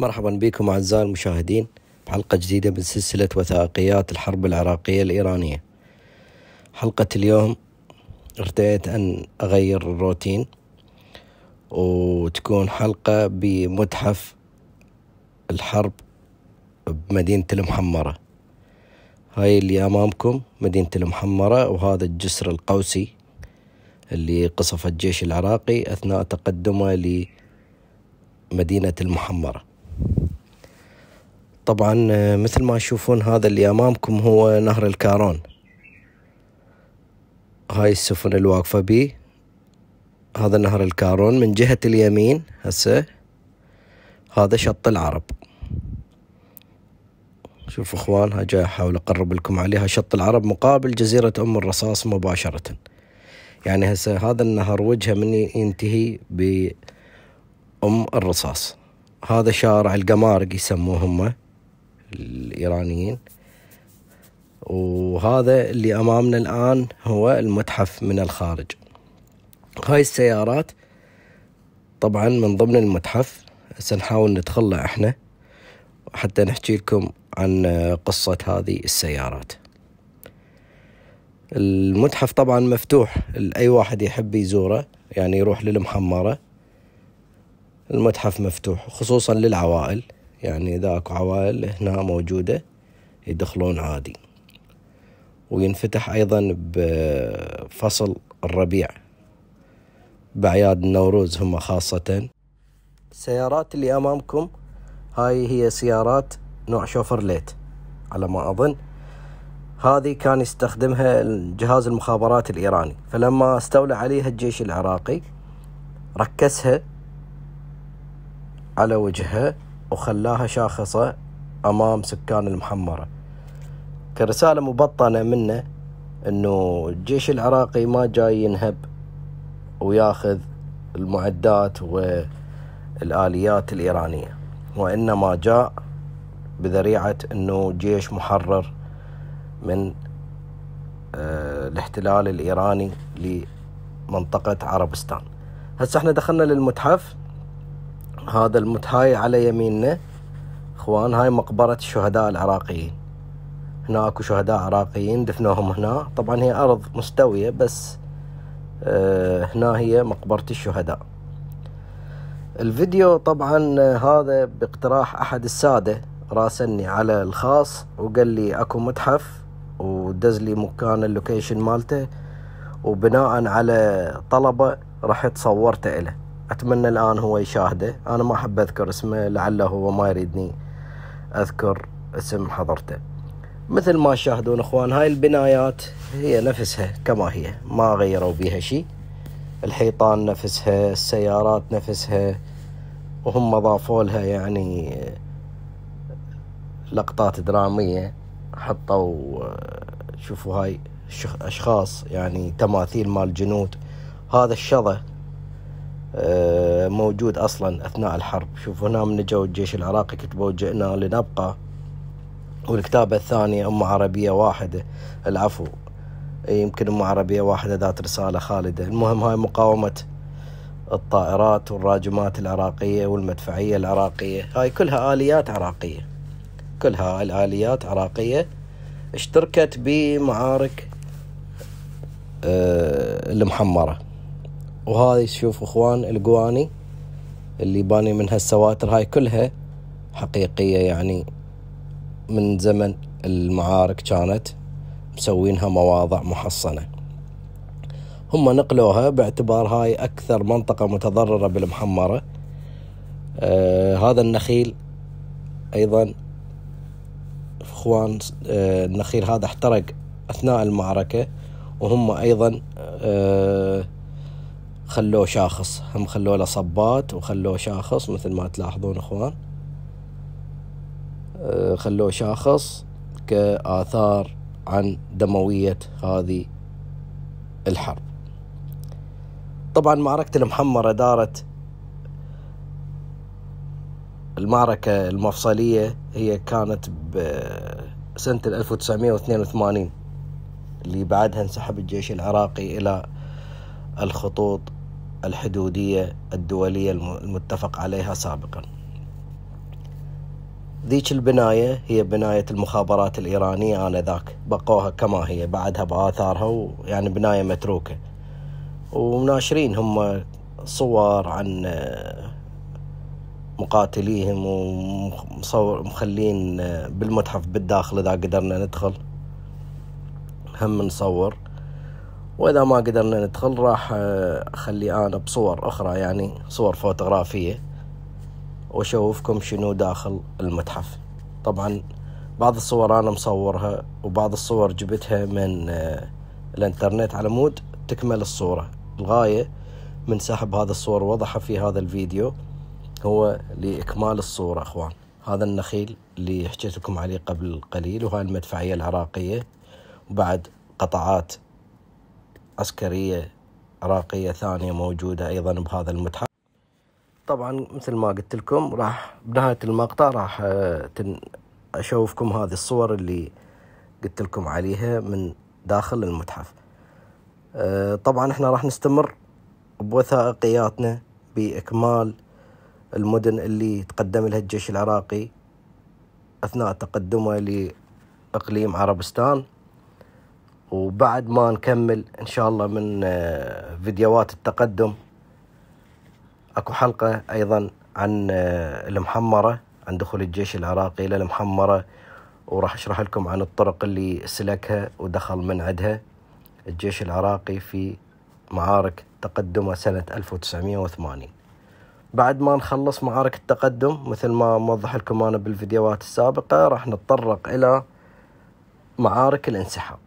مرحبا بكم أعزائي المشاهدين بحلقة جديدة من سلسلة وثائقيات الحرب العراقية الإيرانية حلقة اليوم ارتأيت أن أغير الروتين وتكون حلقة بمتحف الحرب بمدينة المحمرة هاي اللي أمامكم مدينة المحمرة وهذا الجسر القوسي اللي قصف الجيش العراقي أثناء تقدمه لمدينة المحمرة طبعا آه، مثل ما تشوفون هذا اللي امامكم هو نهر الكارون هاي السفن الواقفة بيه هذا نهر الكارون من جهة اليمين هسه هذا شط العرب شوفوا اخوان ها جاي احاول اقرب لكم عليها شط العرب مقابل جزيرة ام الرصاص مباشرة يعني هسه هذا النهر وجهه من ينتهي بأم الرصاص هذا شارع القمارق يسموه هم الإيرانيين وهذا اللي أمامنا الآن هو المتحف من الخارج هاي السيارات طبعا من ضمن المتحف سنحاول نتخلى احنا حتى نحكي لكم عن قصة هذه السيارات المتحف طبعا مفتوح لأي واحد يحب يزوره يعني يروح للمحمرة المتحف مفتوح خصوصا للعوائل يعني إذا أكو عوائل هنا موجودة يدخلون عادي وينفتح أيضا بفصل الربيع بأعياد النوروز هم خاصة السيارات اللي أمامكم هاي هي سيارات نوع شوفرليت على ما أظن هذه كان يستخدمها جهاز المخابرات الإيراني فلما استولى عليها الجيش العراقي ركسها على وجهها وخلاها شاخصة أمام سكان المحمرة كرسالة مبطنة منه أنه الجيش العراقي ما جاي ينهب وياخذ المعدات والآليات الإيرانية وإنما جاء بذريعة أنه جيش محرر من آه، الاحتلال الإيراني لمنطقة عربستان هسه احنا دخلنا للمتحف هذا المت هاي على يميننا اخوان هاي مقبرة الشهداء العراقيين هنا اكو شهداء عراقيين دفنوهم هنا طبعا هي ارض مستوية بس آه هنا هي مقبرة الشهداء الفيديو طبعا آه، هذا باقتراح احد السادة راسلني على الخاص وقال لي اكو متحف ودز لي مكان اللوكيشن مالته وبناء على طلبه رحت صورته له أتمنى الآن هو يشاهده أنا ما أحب أذكر اسمه لعله هو ما يريدني أذكر اسم حضرته مثل ما تشاهدون اخوان هاي البنايات هي نفسها كما هي ما غيروا بيها شيء الحيطان نفسها السيارات نفسها وهم ضافوا لها يعني لقطات درامية حطوا شوفوا هاي اشخاص يعني تماثيل مال جنود هذا الشظى آه، موجود أصلا أثناء الحرب شوف هنا من جو الجيش العراقي كتبوا جئنا لنبقى والكتابة الثانية أم عربية واحدة العفو يمكن أم عربية واحدة ذات رسالة خالدة المهم هاي مقاومة الطائرات والراجمات العراقية والمدفعية العراقية هاي كلها آليات عراقية كلها الآليات عراقية اشتركت بمعارك آه، المحمره وهذه شوف اخوان القواني اللي باني منها السواتر هاي كلها حقيقية يعني من زمن المعارك كانت مسوينها مواضع محصنة هم نقلوها باعتبار هاي أكثر منطقة متضررة بالمحمرة آه هذا النخيل أيضا اخوان آه النخيل هذا احترق أثناء المعركة وهم أيضا آه خلوه شاخص هم خلوه له صبات وخلوه شاخص مثل ما تلاحظون اخوان أه، خلوه شاخص كآثار عن دموية هذه الحرب طبعا معركة المحمرة دارت المعركة المفصلية هي كانت بسنة 1982 اللي بعدها انسحب الجيش العراقي إلى الخطوط الحدودية الدولية المتفق عليها سابقا ذيك البناية هي بناية المخابرات الإيرانية آنذاك بقوها كما هي بعدها بآثارها ويعني بناية متروكة ومناشرين هم صور عن مقاتليهم ومصور مخلين بالمتحف بالداخل إذا قدرنا ندخل هم نصور واذا ما قدرنا ندخل راح آه، اخلي انا بصور اخرى يعني صور فوتوغرافية واشوفكم شنو داخل المتحف طبعا بعض الصور انا مصورها وبعض الصور جبتها من آه، الانترنت على مود تكمل الصورة الغاية من سحب هذا الصور وضحه في هذا الفيديو هو لإكمال الصورة أخوان هذا النخيل اللي حكيت لكم عليه قبل قليل وهاي المدفعية العراقية وبعد قطعات عسكرية عراقية ثانية موجودة أيضا بهذا المتحف طبعا مثل ما قلت لكم راح بنهاية المقطع راح آه، أشوفكم هذه الصور اللي قلت لكم عليها من داخل المتحف آه، طبعا احنا راح نستمر بوثائقياتنا بإكمال المدن اللي تقدم لها الجيش العراقي أثناء تقدمه لإقليم عربستان وبعد ما نكمل ان شاء الله من آه، فيديوهات التقدم اكو حلقه ايضا عن آه، المحمره عن دخول الجيش العراقي الى المحمره وراح اشرح لكم عن الطرق اللي سلكها ودخل من عدها الجيش العراقي في معارك تقدمه سنة 1980 بعد ما نخلص معارك التقدم مثل ما موضح لكم أنا بالفيديوهات السابقة راح نتطرق إلى معارك الانسحاب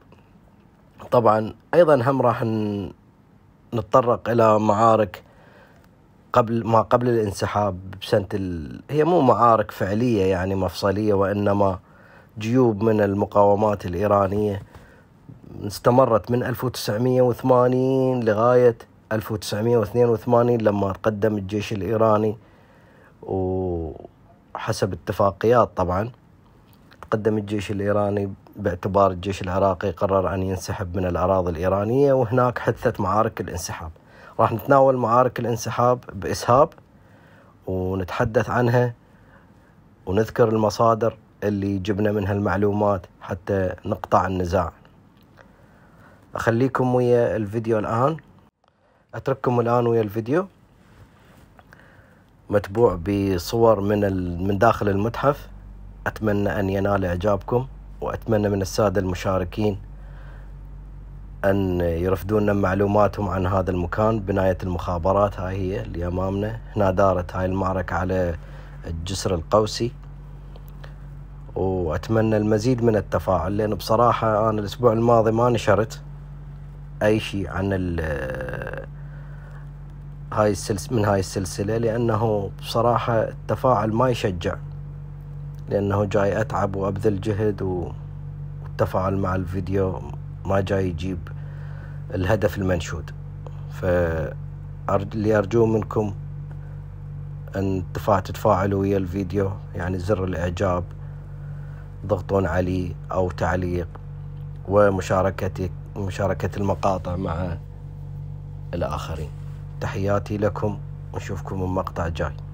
طبعا أيضا هم راح نتطرق إلى معارك قبل ما قبل الانسحاب بسنة ال... هي مو معارك فعلية يعني مفصلية وإنما جيوب من المقاومات الإيرانية استمرت من 1980 لغاية 1982 لما تقدم الجيش الإيراني وحسب اتفاقيات طبعا تقدم الجيش الإيراني باعتبار الجيش العراقي قرر أن ينسحب من الأراضي الإيرانية وهناك حثت معارك الانسحاب راح نتناول معارك الانسحاب بإسهاب ونتحدث عنها ونذكر المصادر اللي جبنا منها المعلومات حتى نقطع النزاع أخليكم ويا الفيديو الآن أترككم الآن ويا الفيديو متبوع بصور من من داخل المتحف أتمنى أن ينال إعجابكم وأتمنى من السادة المشاركين أن يرفدونا معلوماتهم عن هذا المكان بناية المخابرات هاي هي اللي أمامنا هنا دارت هاي المعركة على الجسر القوسي وأتمنى المزيد من التفاعل لأن بصراحة أنا الأسبوع الماضي ما نشرت أي شيء عن هاي السلسلة من هاي السلسلة لأنه بصراحة التفاعل ما يشجع لأنه جاي أتعب وأبذل جهد والتفاعل مع الفيديو ما جاي يجيب الهدف المنشود ف اللي أرجوه منكم أن تتفاعلوا ويا الفيديو يعني زر الإعجاب ضغطون عليه أو تعليق ومشاركتك مشاركة المقاطع مع الآخرين تحياتي لكم ونشوفكم من مقطع جاي